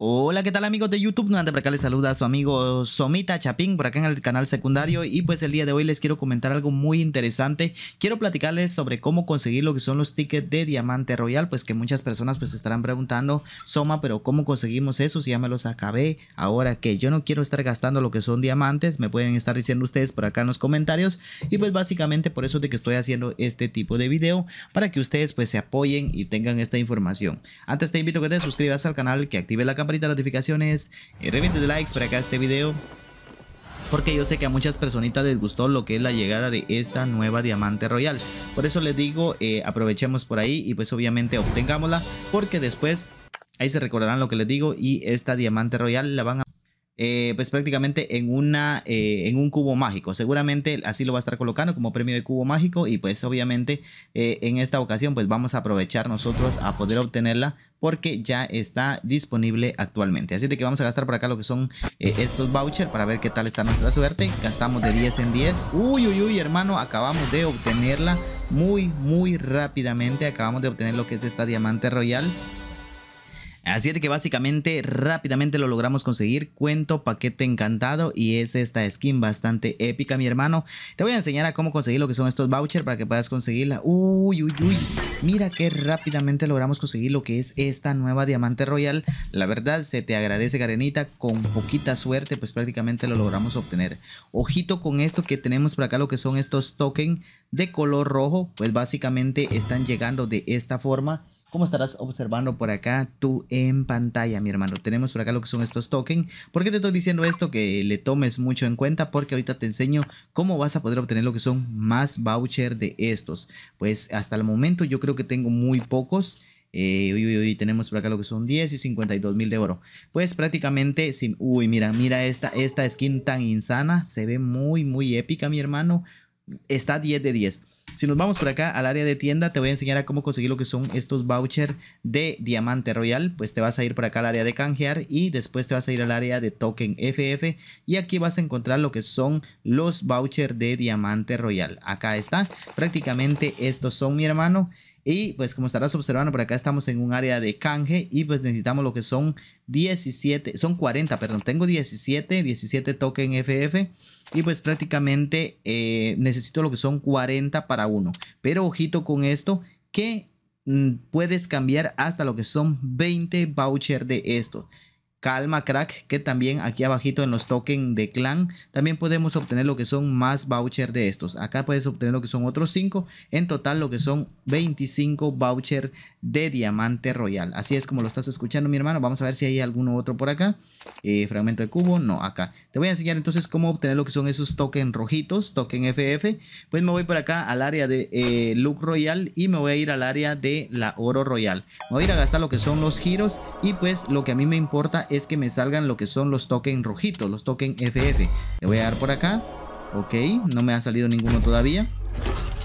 Hola, ¿qué tal amigos de YouTube? Nuevamente por acá les saluda a su amigo Somita Chapín por acá en el canal secundario y pues el día de hoy les quiero comentar algo muy interesante. Quiero platicarles sobre cómo conseguir lo que son los tickets de Diamante Royal, pues que muchas personas pues estarán preguntando, Soma, pero ¿cómo conseguimos eso si ya me los acabé? Ahora que yo no quiero estar gastando lo que son diamantes, me pueden estar diciendo ustedes por acá en los comentarios y pues básicamente por eso de que estoy haciendo este tipo de video para que ustedes pues se apoyen y tengan esta información. Antes te invito a que te suscribas al canal, que active la campana campanita de notificaciones y eh, de likes para acá este video. Porque yo sé que a muchas personitas les gustó lo que es la llegada de esta nueva diamante royal. Por eso les digo, eh, aprovechemos por ahí y pues obviamente obtengámosla. Porque después, ahí se recordarán lo que les digo y esta diamante royal la van a... Eh, pues prácticamente en, una, eh, en un cubo mágico. Seguramente así lo va a estar colocando como premio de cubo mágico y pues obviamente eh, en esta ocasión pues vamos a aprovechar nosotros a poder obtenerla porque ya está disponible actualmente. Así de que vamos a gastar por acá lo que son estos vouchers para ver qué tal está nuestra suerte. Gastamos de 10 en 10. Uy, uy, uy, hermano, acabamos de obtenerla muy, muy rápidamente. Acabamos de obtener lo que es esta diamante royal. Así es que básicamente rápidamente lo logramos conseguir. Cuento paquete encantado y es esta skin bastante épica, mi hermano. Te voy a enseñar a cómo conseguir lo que son estos vouchers para que puedas conseguirla. Uy, uy, uy. Mira que rápidamente logramos conseguir lo que es esta nueva diamante royal. La verdad, se te agradece, Karenita. Con poquita suerte, pues prácticamente lo logramos obtener. Ojito con esto que tenemos por acá, lo que son estos tokens de color rojo. Pues básicamente están llegando de esta forma ¿Cómo estarás observando por acá tú en pantalla, mi hermano. Tenemos por acá lo que son estos tokens. ¿Por qué te estoy diciendo esto? Que le tomes mucho en cuenta porque ahorita te enseño cómo vas a poder obtener lo que son más voucher de estos. Pues hasta el momento yo creo que tengo muy pocos. Eh, uy, uy, uy, tenemos por acá lo que son 10 y 52 mil de oro. Pues prácticamente, sin, uy, mira, mira esta, esta skin tan insana. Se ve muy, muy épica, mi hermano está 10 de 10. Si nos vamos por acá al área de tienda, te voy a enseñar a cómo conseguir lo que son estos vouchers de Diamante Royal. Pues te vas a ir por acá al área de canjear y después te vas a ir al área de token FF. Y aquí vas a encontrar lo que son los vouchers de Diamante Royal. Acá está. Prácticamente estos son, mi hermano. Y pues como estarás observando, por acá estamos en un área de canje y pues necesitamos lo que son 17, son 40, perdón, tengo 17, 17 token FF y pues prácticamente eh, necesito lo que son 40 para uno. Pero ojito con esto que mm, puedes cambiar hasta lo que son 20 voucher de estos. Calma Crack, que también aquí abajito en los tokens de clan, también podemos obtener lo que son más voucher de estos. Acá puedes obtener lo que son otros 5, en total lo que son 25 voucher de diamante royal. Así es como lo estás escuchando mi hermano, vamos a ver si hay alguno otro por acá. Eh, fragmento de cubo, no, acá. Te voy a enseñar entonces cómo obtener lo que son esos tokens rojitos, token FF. Pues me voy por acá al área de eh, look royal y me voy a ir al área de la oro royal. Me voy a ir a gastar lo que son los giros y pues lo que a mí me importa es que me salgan lo que son los tokens rojitos, los tokens FF. Le voy a dar por acá. Ok, no me ha salido ninguno todavía.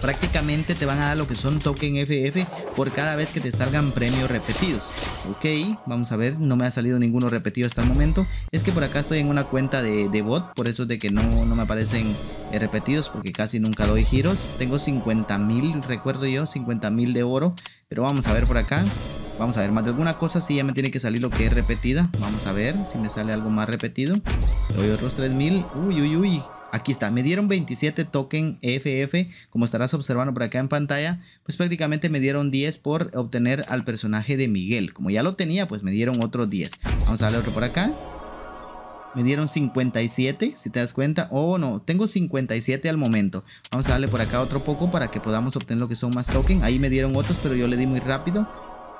Prácticamente te van a dar lo que son token FF por cada vez que te salgan premios repetidos. Ok, vamos a ver, no me ha salido ninguno repetido hasta el momento. Es que por acá estoy en una cuenta de, bot, por eso es de que no, no me aparecen eh, repetidos porque casi nunca doy giros. Tengo 50.000, mil, recuerdo yo, 50.000 mil de oro. Pero vamos a ver por acá. Vamos a ver, más de alguna cosa Si ya me tiene que salir lo que es repetida. Vamos a ver si me sale algo más repetido. doy otros 3000. Uy, uy, uy. Aquí está, me dieron 27 token FF, como estarás observando por acá en pantalla, pues prácticamente me dieron 10 por obtener al personaje de Miguel. Como ya lo tenía, pues me dieron otros 10. Vamos a darle otro por acá. Me dieron 57, si te das cuenta. Oh, no, tengo 57 al momento. Vamos a darle por acá otro poco para que podamos obtener lo que son más token. Ahí me dieron otros, pero yo le di muy rápido.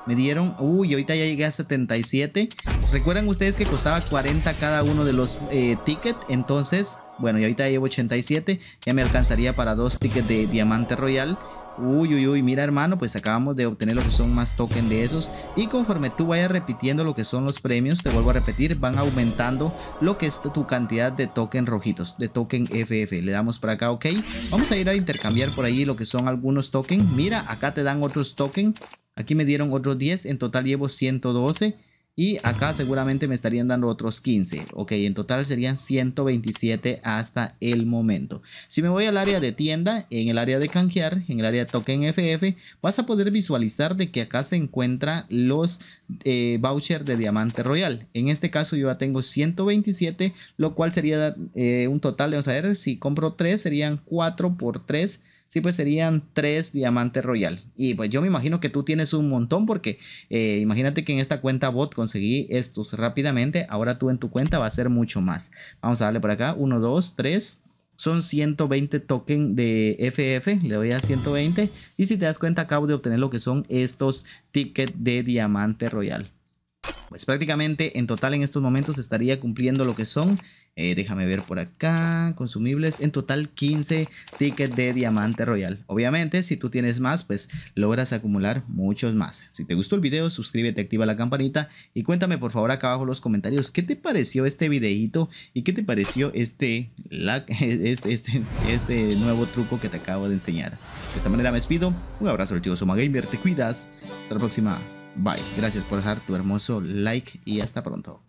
Me dieron, uy, ahorita ya llegué a 77. Recuerdan ustedes que costaba 40 cada uno de los eh, tickets. Entonces, bueno, y ahorita ya llevo 87. Ya me alcanzaría para dos tickets de diamante royal. Uy, uy, uy, mira hermano, pues acabamos de obtener lo que son más token de esos y conforme tú vayas repitiendo lo que son los premios, te vuelvo a repetir, van aumentando lo que es tu cantidad de token rojitos, de token FF. Le damos para acá, ok. Vamos a ir a intercambiar por ahí lo que son algunos tokens. Mira, acá te dan otros tokens. Aquí me dieron otros 10, en total llevo 112. Y acá seguramente me estarían dando otros 15. Ok, en total serían 127 hasta el momento. Si me voy al área de tienda, en el área de canjear, en el área de token FF, vas a poder visualizar de que acá se encuentran los eh, vouchers de diamante royal. En este caso yo ya tengo 127, lo cual sería eh, un total, vamos a ver, si compro 3 serían 4 por 3 Sí, pues serían tres diamantes royal. Y pues yo me imagino que tú tienes un montón porque eh, imagínate que en esta cuenta bot conseguí estos rápidamente. Ahora tú en tu cuenta va a ser mucho más. Vamos a darle por acá. 1, 2, 3. Son 120 token de FF. Le doy a 120. Y si te das cuenta acabo de obtener lo que son estos tickets de diamante royal. Pues prácticamente en total en estos momentos estaría cumpliendo lo que son eh, déjame ver por acá. Consumibles. En total 15 tickets de diamante royal. Obviamente, si tú tienes más, pues logras acumular muchos más. Si te gustó el video, suscríbete, activa la campanita y cuéntame por favor acá abajo en los comentarios qué te pareció este videito y qué te pareció este, este, este, este, nuevo truco que te acabo de enseñar. De esta manera me despido. Un abrazo al tío Soma Gamer. Te cuidas. Hasta la próxima. Bye. Gracias por dejar tu hermoso like y hasta pronto.